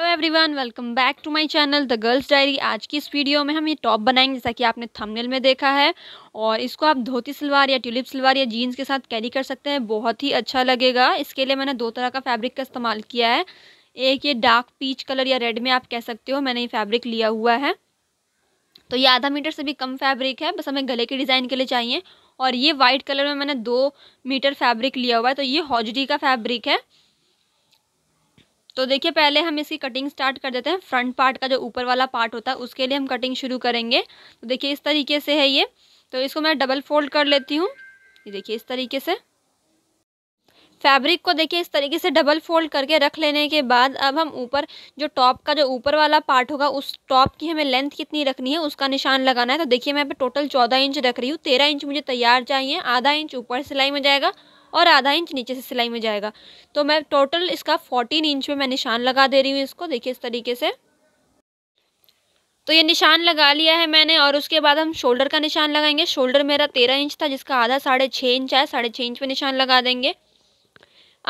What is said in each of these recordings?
hello everyone welcome back to my channel the girls diary आज की इस video में हम ये टॉप बनाएंगे जैसा कि आपने थंबनेल में देखा है और इसको आप धोती सलवार या ट्यूलिप सलवार या जीन्स के साथ कैरी कर सकते हैं बहुत ही अच्छा लगेगा इसके लिए मैंने दो तरह का फैब्रिक का इस्तेमाल किया है एक ये डार्क पीच कलर या रेड में आप कह सकते हो मैंने ये फैब्रिक लिया हुआ है तो ये आधा मीटर से भी कम फैब्रिक है बस हमें गले के डिज़ाइन के लिए चाहिए और ये वाइट कलर में मैंने दो मीटर फैब्रिक लिया हुआ है तो ये हॉजरी का फैब्रिक है तो देखिए पहले हम इसकी कटिंग स्टार्ट कर देते हैं फ्रंट पार्ट का जो ऊपर वाला पार्ट होता है उसके लिए हम कटिंग शुरू करेंगे तो देखिए इस तरीके से है ये तो इसको मैं डबल फोल्ड कर लेती हूँ ये देखिए इस तरीके से फैब्रिक को देखिए इस तरीके से डबल फोल्ड करके रख लेने के बाद अब हम ऊपर जो टॉप का जो ऊपर वाला पार्ट होगा उस टॉप की हमें लेंथ कितनी रखनी है उसका निशान लगाना है तो देखिए मैं पे टोटल चौदह इंच रख रही हूँ तेरह इंच मुझे तैयार चाहिए आधा इंच ऊपर सिलाई में जाएगा और आधा इंच नीचे से सिलाई में जाएगा तो मैं टोटल इसका फोर्टीन इंच में मैं निशान लगा दे रही हूँ इसको देखिए इस तरीके से तो ये निशान लगा लिया है मैंने और उसके बाद हम शोल्डर का निशान लगाएंगे शोल्डर मेरा तेरह इंच था जिसका आधा साढ़े छः इंच है साढ़े छः इंच पे निशान लगा देंगे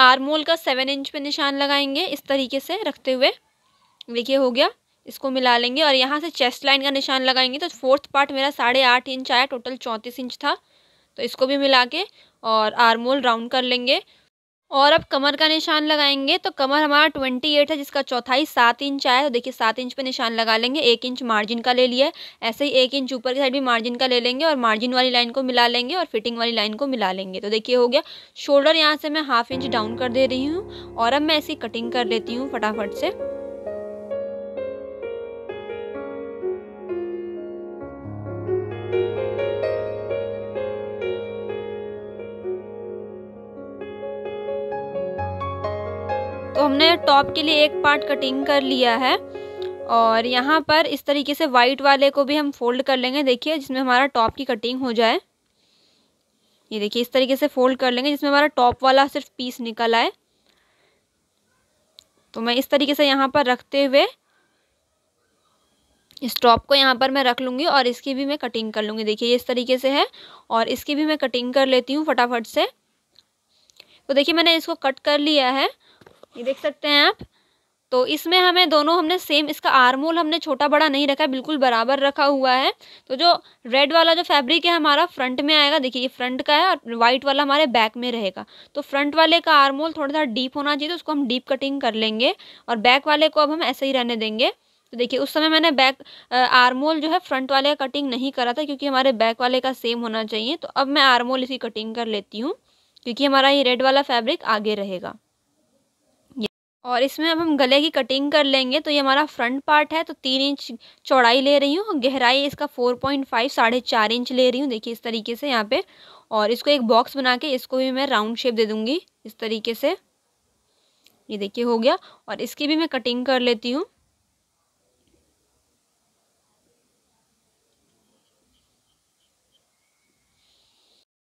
आरमोल का सेवन इंच पे निशान लगाएंगे इस तरीके से रखते हुए देखिए हो गया इसको मिला लेंगे और यहाँ से चेस्ट लाइन का निशान लगाएंगे तो फोर्थ पार्ट मेरा साढ़े आठ इंच आया टोटल चौंतीस इंच था तो इसको भी मिला के और आर्मोल राउंड कर लेंगे और अब कमर का निशान लगाएंगे तो कमर हमारा ट्वेंटी एट है जिसका चौथाई सात इंच आया है तो देखिए सात इंच पे निशान लगा लेंगे एक इंच मार्जिन का ले लिया ऐसे ही एक इंच ऊपर की साइड भी मार्जिन का ले लेंगे और मार्जिन वाली लाइन को मिला लेंगे और फिटिंग वाली लाइन को मिला लेंगे तो देखिए हो गया शोल्डर यहाँ से मैं हाफ इंच डाउन कर दे रही हूँ और अब मैं ऐसी कटिंग कर लेती हूँ फटाफट से हमने टॉप के लिए एक पार्ट कटिंग कर लिया है और यहाँ पर इस तरीके से वाइट वाले को भी हम फोल्ड कर लेंगे देखिए जिसमें हमारा टॉप की कटिंग हो जाए ये देखिए इस तरीके से फोल्ड कर लेंगे जिसमें हमारा टॉप वाला सिर्फ पीस निकल आए तो मैं इस तरीके से यहाँ पर रखते हुए इस टॉप को यहाँ पर मैं रख लूँगी और इसकी भी मैं कटिंग कर लूँगी देखिए ये इस तरीके से है और इसकी भी मैं कटिंग कर लेती हूँ फटाफट से तो देखिए मैंने इसको कट कर लिया है ये देख सकते हैं आप तो इसमें हमें दोनों हमने सेम इसका आरमोल हमने छोटा बड़ा नहीं रखा है बिल्कुल बराबर रखा हुआ है तो जो रेड वाला जो फैब्रिक है हमारा फ्रंट में आएगा देखिए ये फ्रंट का है और वाइट वाला हमारे बैक में रहेगा तो फ्रंट वाले का आरमोल थोड़ा सा डीप होना चाहिए तो उसको हम डीप कटिंग कर लेंगे और बैक वाले को अब हम ऐसे ही रहने देंगे तो देखिए उस समय मैंने बैक आरमोल जो है फ्रंट वाले का कटिंग नहीं करा था क्योंकि हमारे बैक वाले का सेम होना चाहिए तो अब मैं आरमोल इसकी कटिंग कर लेती हूँ क्योंकि हमारा ये रेड वाला फैब्रिक आगे रहेगा और इसमें अब हम गले की कटिंग कर लेंगे तो ये हमारा फ्रंट पार्ट है तो तीन इंच चौड़ाई ले रही हूँ गहराई इसका फोर पॉइंट फाइव साढ़े चार इंच ले रही हूँ देखिए इस तरीके से यहाँ पे और इसको एक बॉक्स बना के इसको भी मैं राउंड शेप दे दूँगी इस तरीके से ये देखिए हो गया और इसकी भी मैं कटिंग कर लेती हूँ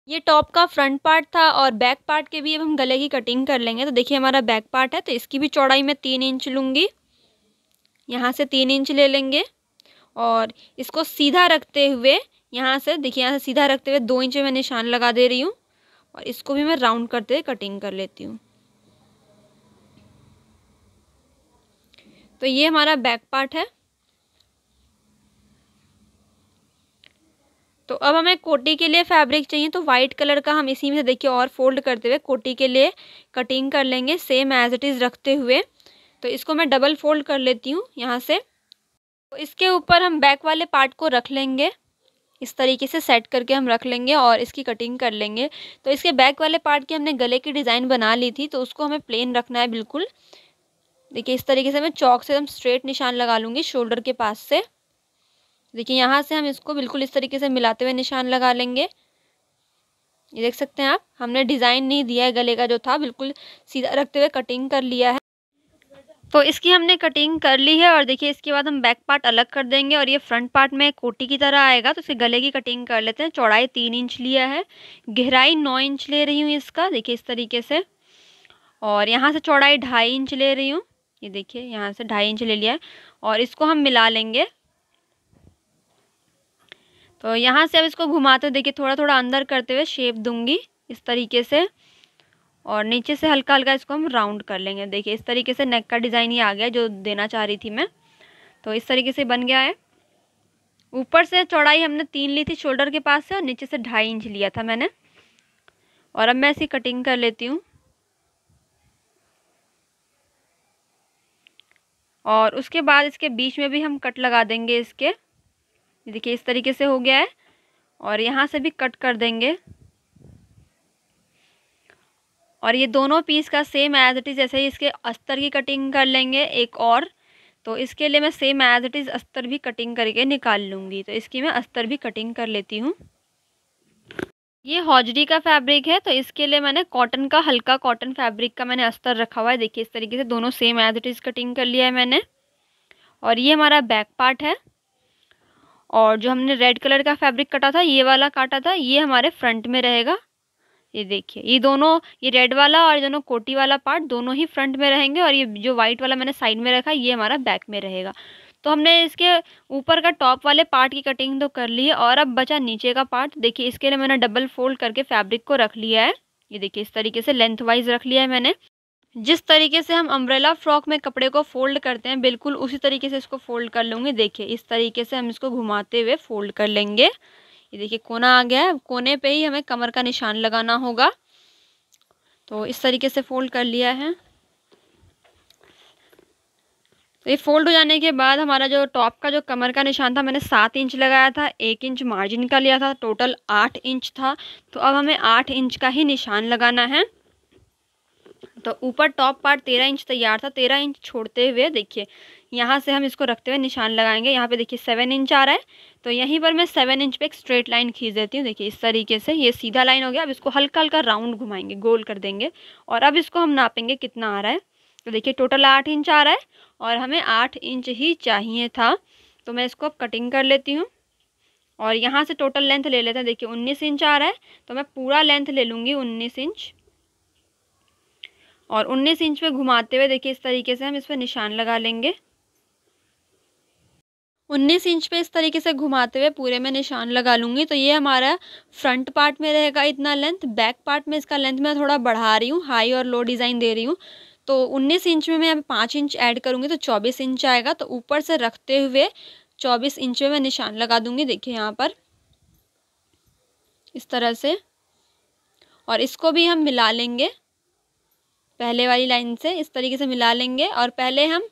ये टॉप का फ्रंट पार्ट था और बैक पार्ट के भी अब हम गले की कटिंग कर लेंगे तो देखिए हमारा बैक पार्ट है तो इसकी भी चौड़ाई मैं तीन इंच लूँगी यहाँ से तीन इंच ले लेंगे और इसको सीधा रखते हुए यहाँ से देखिए यहाँ से सीधा रखते हुए दो इंच में निशान लगा दे रही हूँ और इसको भी मैं राउंड करते हुए कटिंग कर लेती हूँ तो ये हमारा बैक पार्ट है तो अब हमें कोटी के लिए फैब्रिक चाहिए तो वाइट कलर का हम इसी में से देखिए और फोल्ड करते हुए कोटी के लिए कटिंग कर लेंगे सेम एज इट इज़ रखते हुए तो इसको मैं डबल फोल्ड कर लेती हूँ यहाँ से तो इसके ऊपर हम बैक वाले पार्ट को रख लेंगे इस तरीके से सेट करके हम रख लेंगे और इसकी कटिंग कर लेंगे तो इसके बैक वाले पार्ट की हमने गले की डिज़ाइन बना ली थी तो उसको हमें प्लेन रखना है बिल्कुल देखिए इस तरीके से मैं चौक से एकदम स्ट्रेट निशान लगा लूँगी शोल्डर के पास से देखिए यहाँ से हम इसको बिल्कुल इस तरीके से मिलाते हुए निशान लगा लेंगे ये देख सकते हैं आप हमने डिज़ाइन नहीं दिया है गले का जो था बिल्कुल सीधा रखते हुए कटिंग कर लिया है तो इसकी हमने कटिंग कर ली है और देखिए इसके बाद हम बैक पार्ट अलग कर देंगे और ये फ्रंट पार्ट में कोटी की तरह आएगा तो इसे गले की कटिंग कर लेते हैं चौड़ाई तीन इंच लिया है गहराई नौ इंच ले रही हूँ इसका देखिए इस तरीके से और यहाँ से चौड़ाई ढाई इंच ले रही हूँ ये देखिए यहाँ से ढाई इंच ले लिया है और इसको हम मिला लेंगे तो यहाँ से अब इसको घुमाते हुए देखिए थोड़ा थोड़ा अंदर करते हुए शेप दूंगी इस तरीके से और नीचे से हल्का हल्का इसको हम राउंड कर लेंगे देखिए इस तरीके से नेक का डिज़ाइन ही आ गया जो देना चाह रही थी मैं तो इस तरीके से बन गया है ऊपर से चौड़ाई हमने तीन ली थी शोल्डर के पास से और नीचे से ढाई इंच लिया था मैंने और अब मैं इसी कटिंग कर लेती हूँ और उसके बाद इसके बीच में भी हम कट लगा देंगे इसके ये देखिए इस तरीके से हो गया है और यहाँ से भी कट कर देंगे और ये दोनों पीस का सेम एज इट इज़ जैसे ही इसके अस्तर की कटिंग कर लेंगे एक और तो इसके लिए मैं सेम एज इट इज़ अस्तर भी कटिंग करके निकाल लूँगी तो इसकी मैं अस्तर भी कटिंग कर लेती हूँ ये हॉजरी का फैब्रिक है तो इसके लिए मैंने कॉटन का हल्का कॉटन फैब्रिक का मैंने अस्तर रखा हुआ है देखिए इस तरीके से दोनों same as it is cutting कर लिया है मैंने और ये हमारा बैक पार्ट है और जो हमने रेड कलर का फैब्रिक कटा था ये वाला काटा था ये हमारे फ्रंट में रहेगा ये देखिए ये दोनों ये रेड वाला और दोनों कोटी वाला पार्ट दोनों ही फ्रंट में रहेंगे और ये जो वाइट वाला मैंने साइड में रखा ये हमारा बैक में रहेगा तो हमने इसके ऊपर का टॉप वाले पार्ट की कटिंग तो कर ली है और अब बचा नीचे का पार्ट देखिए इसके लिए मैंने डबल फोल्ड करके फैब्रिक को रख लिया है ये देखिए इस तरीके से लेंथ वाइज रख लिया है मैंने जिस तरीके से हम अम्ब्रेला फ्रॉक में कपड़े को फोल्ड करते हैं बिल्कुल उसी तरीके से इसको फोल्ड कर लूँगी देखिए इस तरीके से हम इसको घुमाते हुए फोल्ड कर लेंगे ये देखिए कोना आ गया है कोने पे ही हमें कमर का निशान लगाना होगा तो इस तरीके से फोल्ड कर लिया है तो ये फोल्ड हो जाने के बाद हमारा जो टॉप का जो कमर का निशान था मैंने सात इंच लगाया था एक इंच मार्जिन का लिया था टोटल आठ इंच था तो अब हमें आठ इंच का ही निशान लगाना है तो ऊपर टॉप पार्ट तेरह इंच तैयार था तेरह इंच छोड़ते हुए देखिए यहाँ से हम इसको रखते हुए निशान लगाएंगे यहाँ पे देखिए सेवन इंच आ रहा है तो यहीं पर मैं सेवन इंच पे एक स्ट्रेट लाइन खींच देती हूँ देखिए इस तरीके से ये सीधा लाइन हो गया अब इसको हल्का हल्का राउंड घुमाएंगे गोल कर देंगे और अब इसको हम नापेंगे कितना आ रहा है तो देखिए टोटल आठ इंच आ रहा है और हमें आठ इंच ही चाहिए था तो मैं इसको अब कटिंग कर लेती हूँ और यहाँ से टोटल लेंथ ले लेते हैं देखिए उन्नीस इंच आ रहा है तो मैं पूरा लेंथ ले लूँगी उन्नीस इंच और 19 इंच पे घुमाते हुए देखिए इस तरीके से हम इस पर निशान लगा लेंगे 19 इंच पे इस तरीके से घुमाते हुए पूरे में निशान लगा लूँगी तो ये हमारा फ्रंट पार्ट में रहेगा इतना लेंथ बैक पार्ट में इसका लेंथ मैं थोड़ा बढ़ा रही हूँ हाई और लो डिज़ाइन दे रही हूँ तो 19 इंच में मैं पाँच इंच ऐड करूँगी तो 24 इंच आएगा तो ऊपर से रखते हुए 24 इंच में मैं निशान लगा दूँगी देखिए यहाँ पर इस तरह से और इसको भी हम मिला लेंगे पहले वाली लाइन से इस तरीके से मिला लेंगे और पहले हम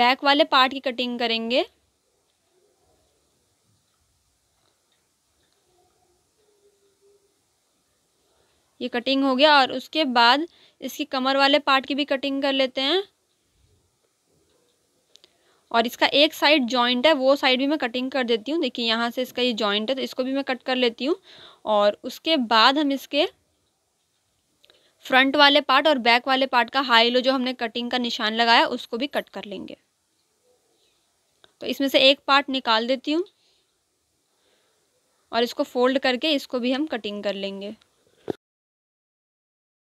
बैक वाले पार्ट की कटिंग करेंगे ये कटिंग हो गया और उसके बाद इसकी कमर वाले पार्ट की भी कटिंग कर लेते हैं और इसका एक साइड जॉइंट है वो साइड भी मैं कटिंग कर देती हूँ देखिए यहाँ से इसका ये जॉइंट है तो इसको भी मैं कट कर लेती हूँ और उसके बाद हम इसके फ्रंट वाले पार्ट और बैक वाले पार्ट का हाई लो जो हमने कटिंग का निशान लगाया उसको भी कट कर लेंगे तो इसमें से एक पार्ट निकाल देती हूँ और इसको फोल्ड करके इसको भी हम कटिंग कर लेंगे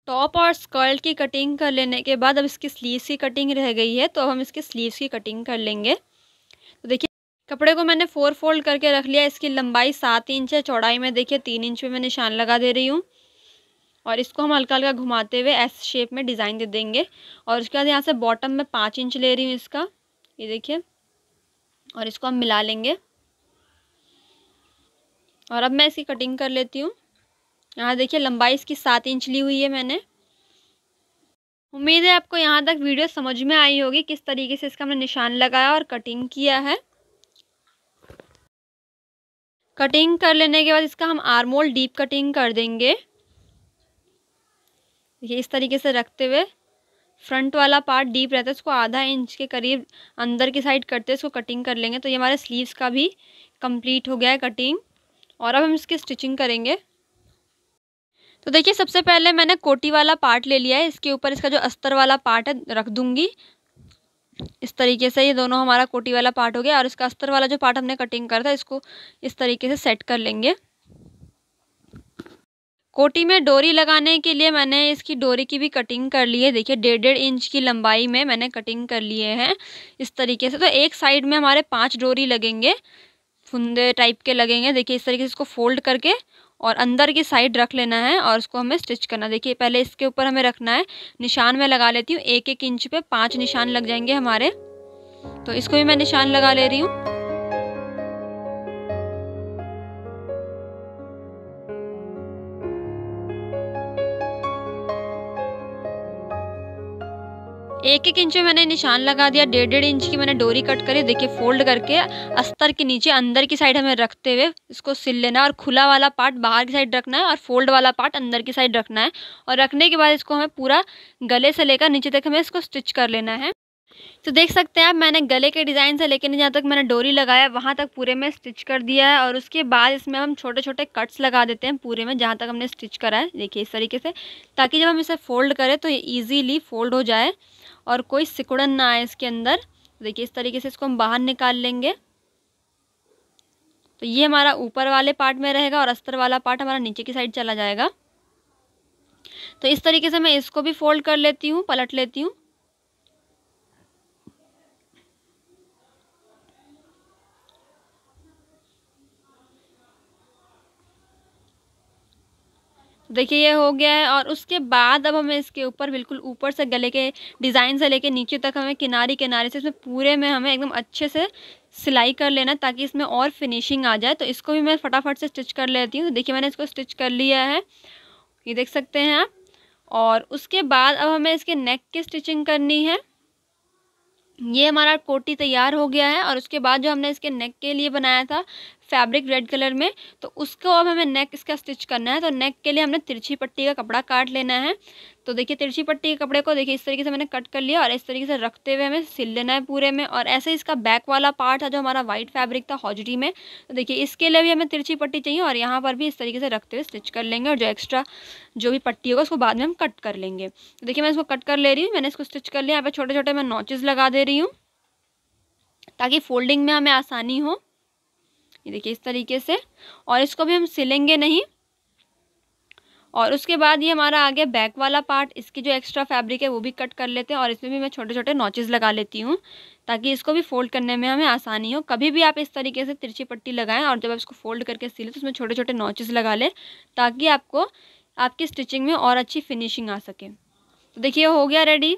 टॉप और स्कर्ट की कटिंग कर लेने के बाद अब इसकी स्लीव्स की कटिंग रह गई है तो अब हम इसकी स्लीव्स की कटिंग कर लेंगे तो देखिए कपड़े को मैंने फोर फोल्ड करके रख लिया इसकी लंबाई सात इंच है चौड़ाई में देखिए तीन इंच पे मैं निशान लगा दे रही हूँ और इसको हम हल्का हल्का घुमाते हुए एस शेप में डिज़ाइन दे देंगे और उसके बाद यहाँ से बॉटम में पाँच इंच ले रही हूँ इसका ये देखिए और इसको हम मिला लेंगे और अब मैं इसकी कटिंग कर लेती हूँ यहाँ देखिए लंबाई इसकी सात इंच ली हुई है मैंने उम्मीद है आपको यहाँ तक वीडियो समझ में आई होगी किस तरीके से इसका हमने निशान लगाया और कटिंग किया है कटिंग कर लेने के बाद इसका हम आर्मोल डीप कटिंग कर देंगे देखिए इस तरीके से रखते हुए फ्रंट वाला पार्ट डीप रहता है उसको आधा इंच के करीब अंदर की साइड करते इसको कटिंग कर लेंगे तो ये हमारे स्लीव्स का भी कंप्लीट हो गया है कटिंग और अब हम इसकी स्टिचिंग करेंगे तो देखिए सबसे पहले मैंने कोटी वाला पार्ट ले लिया है इसके ऊपर इसका जो अस्तर वाला पार्ट है रख दूँगी इस तरीके से ये दोनों हमारा कोटी वाला पार्ट हो गया और इसका अस्तर वाला जो पार्ट हमने कटिंग करा था इसको इस तरीके से सेट कर लेंगे कोटी में डोरी लगाने के लिए मैंने इसकी डोरी की भी कटिंग कर ली है देखिए डेढ़ डेढ़ इंच की लंबाई में मैंने कटिंग कर लिए हैं इस तरीके से तो एक साइड में हमारे पांच डोरी लगेंगे फुंदे टाइप के लगेंगे देखिए इस तरीके से इसको फोल्ड करके और अंदर की साइड रख लेना है और उसको हमें स्टिच करना देखिए पहले इसके ऊपर हमें रखना है निशान मैं लगा लेती हूँ एक एक इंच पे पाँच निशान लग जाएंगे हमारे तो इसको भी मैं निशान लगा ले रही हूँ एक एक इंच में मैंने निशान लगा दिया डेढ़ डेढ़ इंच की मैंने डोरी कट करी देखिए फोल्ड करके अस्तर के नीचे अंदर की साइड हमें रखते हुए इसको सिल लेना और खुला वाला पार्ट बाहर की साइड रखना है और फोल्ड वाला पार्ट अंदर की साइड रखना है और रखने के बाद इसको हमें पूरा गले से लेकर नीचे तक हमें इसको स्टिच कर लेना है तो देख सकते हैं आप मैंने गले के डिज़ाइन से लेकर जहाँ तक मैंने डोरी लगाया वहाँ तक पूरे में स्टिच कर दिया है और उसके बाद इसमें हम छोटे छोटे कट्स लगा देते हैं पूरे में जहाँ तक हमने स्टिच करा है देखिए इस तरीके से ताकि जब हम इसे फोल्ड करें तो ये ईजीली फोल्ड हो जाए और कोई सिकुड़न ना आए इसके अंदर देखिए इस तरीके से इसको हम बाहर निकाल लेंगे तो ये हमारा ऊपर वाले पार्ट में रहेगा और अस्तर वाला पार्ट हमारा नीचे की साइड चला जाएगा तो इस तरीके से मैं इसको भी फोल्ड कर लेती हूँ पलट लेती हूँ देखिए ये हो गया है और उसके बाद अब हमें इसके ऊपर बिल्कुल ऊपर से गले के डिज़ाइन से लेके नीचे तक हमें किनारे किनारे से इसमें पूरे में हमें एकदम अच्छे से सिलाई कर लेना ताकि इसमें और फिनिशिंग आ जाए तो इसको भी मैं फटाफट से स्टिच कर लेती हूँ तो देखिए मैंने इसको स्टिच कर लिया है ये देख सकते हैं आप और उसके बाद अब हमें इसके नेक की स्टिचिंग करनी है ये हमारा कोटी तैयार हो गया है और उसके बाद जो हमने इसके नेक के लिए बनाया था फैब्रिक रेड कलर में तो उसको अब हमें नेक इसका स्टिच करना है तो नेक के लिए हमने तिरछी पट्टी का कपड़ा काट लेना है तो देखिए तिरछी पट्टी के कपड़े को देखिए इस तरीके से मैंने कट कर लिया और इस तरीके से रखते हुए हमें सिल लेना है पूरे में और ऐसे इसका बैक वाला पार्ट था जो हमारा वाइट फैब्रिक था हॉजरी में तो देखिए इसके लिए भी हमें तिरछी पट्टी चाहिए और यहाँ पर भी इस तरीके से रखते हुए स्टिच कर लेंगे और जो एक्स्ट्रा जो भी पट्टी होगा उसको बाद में हम कट कर लेंगे तो देखिए मैं इसको कट कर ले रही हूँ मैंने इसको स्टिच कर लिया यहाँ पर छोटे छोटे मैं नॉचेज़ लगा दे रही हूँ ताकि फोल्डिंग में हमें आसानी हो ये देखिए इस तरीके से और इसको भी हम सिलेंगे नहीं और उसके बाद ये हमारा आगे बैक वाला पार्ट इसकी जो एक्स्ट्रा फैब्रिक है वो भी कट कर लेते हैं और इसमें भी मैं छोटे छोटे नॉचेस लगा लेती हूँ ताकि इसको भी फोल्ड करने में हमें आसानी हो कभी भी आप इस तरीके से तिरछी पट्टी लगाएं और जब आप इसको फोल्ड करके सिलें तो उसमें छोटे छोटे नॉचेस लगा लें ताकि आपको आपकी स्टिचिंग में और अच्छी फिनिशिंग आ सके तो देखिए हो गया रेडी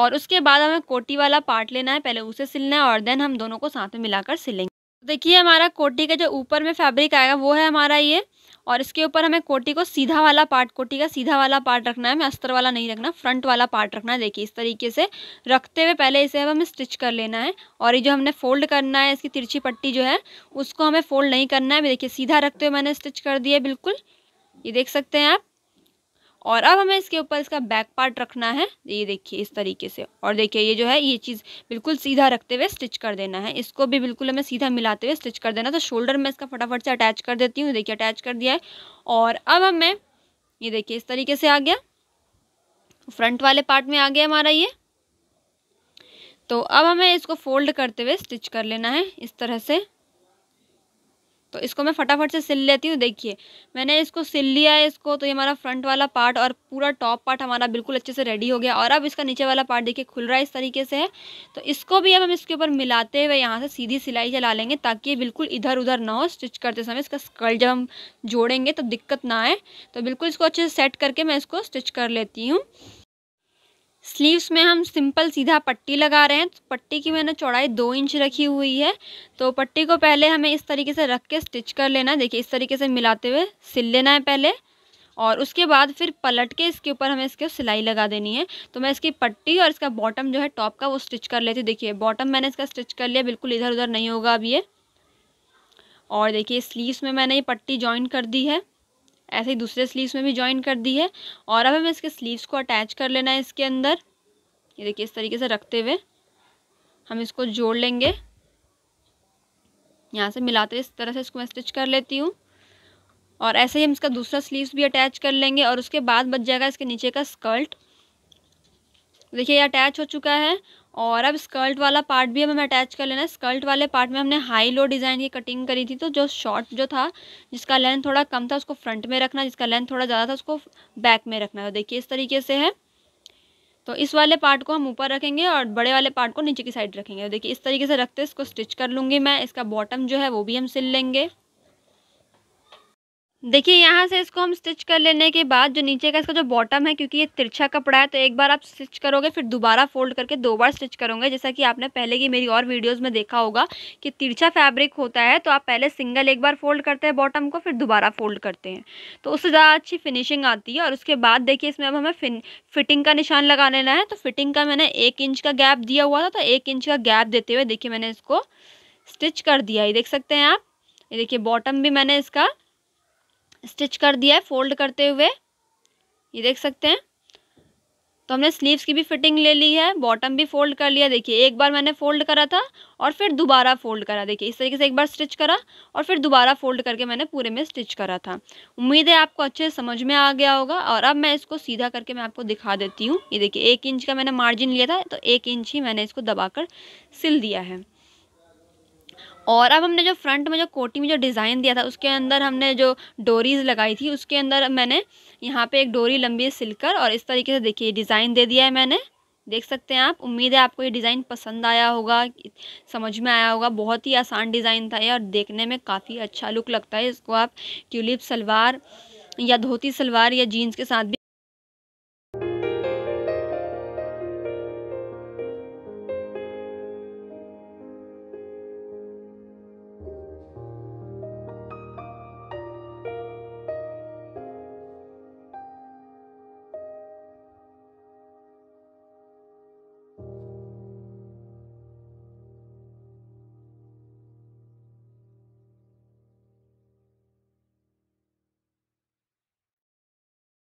और उसके बाद हमें कोटी वाला पार्ट लेना है पहले उसे सिलना है और देन हम दोनों को साथ में मिलाकर सिलेंगे देखिए हमारा कोटी का जो ऊपर में फैब्रिक आएगा वो है हमारा ये और इसके ऊपर हमें कोटी को सीधा वाला पार्ट कोटी का सीधा वाला पार्ट रखना है हमें अस्तर वाला नहीं रखना फ्रंट वाला पार्ट रखना है देखिए इस तरीके से रखते हुए पहले इसे हमें स्टिच कर लेना है और ये जो हमने फोल्ड करना है इसकी तिरछी पट्टी जो है उसको हमें फोल्ड नहीं करना है देखिए सीधा रखते हुए मैंने स्टिच कर दिया बिल्कुल ये देख सकते हैं आप और अब हमें इसके ऊपर इसका बैक पार्ट रखना है ये देखिए इस तरीके से और देखिए ये जो है ये चीज़ बिल्कुल सीधा रखते हुए स्टिच कर देना है इसको भी बिल्कुल हमें सीधा मिलाते हुए स्टिच कर देना तो शोल्डर में इसका फटाफट से अटैच कर देती हूँ देखिए अटैच कर दिया है और अब हमें ये देखिए इस तरीके से आ गया फ्रंट वाले पार्ट में आ गया हमारा ये तो अब हमें इसको फोल्ड करते हुए स्टिच कर लेना है इस तरह से तो इसको मैं फटाफट से सिल लेती हूँ देखिए मैंने इसको सिल लिया है इसको तो ये हमारा फ्रंट वाला पार्ट और पूरा टॉप पार्ट हमारा बिल्कुल अच्छे से रेडी हो गया और अब इसका नीचे वाला पार्ट देखिए खुल रहा है इस तरीके से है तो इसको भी अब हम इसके ऊपर मिलाते हुए यहाँ से सीधी सिलाई चला लेंगे ताकि ये बिल्कुल इधर उधर ना हो स्टिच करते समय इसका स्कर्ट जब हम जोड़ेंगे तो दिक्कत ना आए तो बिल्कुल इसको अच्छे से सेट करके मैं इसको स्टिच कर लेती हूँ स्लीव्स में हम सिंपल सीधा पट्टी लगा रहे हैं तो पट्टी की मैंने चौड़ाई दो इंच रखी हुई है तो पट्टी को पहले हमें इस तरीके से रख के स्टिच कर लेना है देखिए इस तरीके से मिलाते हुए सिल लेना है पहले और उसके बाद फिर पलट के इसके ऊपर हमें इसके सिलाई लगा देनी है तो मैं इसकी पट्टी और इसका बॉटम जो है टॉप का वो स्टिच कर लेती हूँ देखिए बॉटम मैंने इसका स्टिच कर लिया बिल्कुल इधर उधर नहीं होगा अब ये और देखिए स्लीव्स में मैंने ये पट्टी जॉइन कर दी है ऐसे ही दूसरे स्लीव्स में भी ज्वाइन कर दी है और अब हमें इसके स्लीव्स को अटैच कर लेना है इसके अंदर ये देखिए इस तरीके से रखते हुए हम इसको जोड़ लेंगे यहाँ से मिलाते हुए इस तरह से इसको मैं स्टिच कर लेती हूँ और ऐसे ही हम इसका दूसरा स्लीव्स भी अटैच कर लेंगे और उसके बाद बच जाएगा इसके नीचे का स्कर्ट देखिए ये अटैच हो चुका है और अब स्कर्ट वाला पार्ट भी हमें अटैच कर लेना है स्कर्ट वाले पार्ट में हमने हाई लो डिज़ाइन की कटिंग करी थी तो जो शॉर्ट जो था जिसका लेंथ थोड़ा कम था उसको फ्रंट में रखना जिसका लेंथ थोड़ा ज़्यादा था उसको बैक में रखना है देखिए इस तरीके से है तो इस वाले पार्ट को हम ऊपर रखेंगे और बड़े वाले पार्ट को नीचे की साइड रखेंगे देखिए इस तरीके से रखते इसको स्टिच कर लूँगी मैं इसका बॉटम जो है वो भी हम सिल लेंगे देखिए यहाँ से इसको हम स्टिच कर लेने के बाद जो नीचे का इसका जो बॉटम है क्योंकि ये तिरछा कपड़ा है तो एक बार आप स्टिच करोगे फिर दोबारा फोल्ड करके दो बार स्टिच करोगे जैसा कि आपने पहले की मेरी और वीडियोस में देखा होगा कि तिरछा फैब्रिक होता है तो आप पहले सिंगल एक बार फोल्ड करते हैं बॉटम को फिर दोबारा फोल्ड करते हैं तो उससे ज़्यादा अच्छी फिनिशिंग आती है और उसके बाद देखिए इसमें अब हमें फिटिंग का निशान लगा लेना है तो फिटिंग का मैंने एक इंच का गैप दिया हुआ था तो एक इंच का गैप देते हुए देखिए मैंने इसको स्टिच कर दिया ये देख सकते हैं आप ये देखिए बॉटम भी मैंने इसका स्टिच कर दिया है फोल्ड करते हुए ये देख सकते हैं तो हमने स्लीव्स की भी फिटिंग ले ली है बॉटम भी फोल्ड कर लिया देखिए एक बार मैंने फोल्ड करा था और फिर दोबारा फोल्ड करा देखिए इस तरीके से एक बार स्टिच करा और फिर दोबारा फोल्ड करके मैंने पूरे में स्टिच करा था उम्मीद है आपको अच्छे समझ में आ गया होगा और अब मैं इसको सीधा करके मैं आपको दिखा देती हूँ ये देखिए एक इंच का मैंने मार्जिन लिया था तो एक इंच ही मैंने इसको दबा सिल दिया है और अब हमने जो फ्रंट में जो कोटी में जो डिज़ाइन दिया था उसके अंदर हमने जो डोरीज़ लगाई थी उसके अंदर मैंने यहाँ पे एक डोरी लंबी सिलकर और इस तरीके से देखिए डिज़ाइन दे दिया है मैंने देख सकते हैं आप उम्मीद है आपको ये डिज़ाइन पसंद आया होगा समझ में आया होगा बहुत ही आसान डिज़ाइन था ये और देखने में काफ़ी अच्छा लुक लगता है इसको आप ट्यूलिप सलवार या धोती सलवार या जीन्स के साथ भी